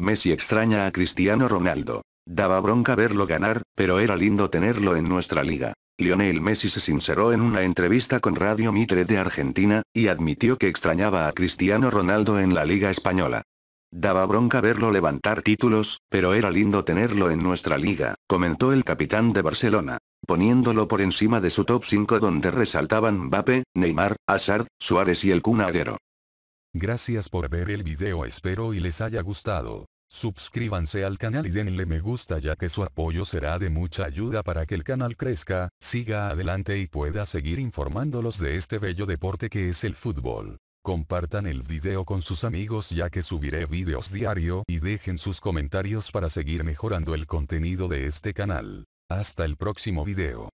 Messi extraña a Cristiano Ronaldo. Daba bronca verlo ganar, pero era lindo tenerlo en nuestra liga. Lionel Messi se sinceró en una entrevista con Radio Mitre de Argentina, y admitió que extrañaba a Cristiano Ronaldo en la liga española. Daba bronca verlo levantar títulos, pero era lindo tenerlo en nuestra liga, comentó el capitán de Barcelona, poniéndolo por encima de su top 5 donde resaltaban Mbappé, Neymar, Hazard, Suárez y el Kun Gracias por ver el video espero y les haya gustado. Suscríbanse al canal y denle me gusta ya que su apoyo será de mucha ayuda para que el canal crezca, siga adelante y pueda seguir informándolos de este bello deporte que es el fútbol. Compartan el video con sus amigos ya que subiré videos diario y dejen sus comentarios para seguir mejorando el contenido de este canal. Hasta el próximo video.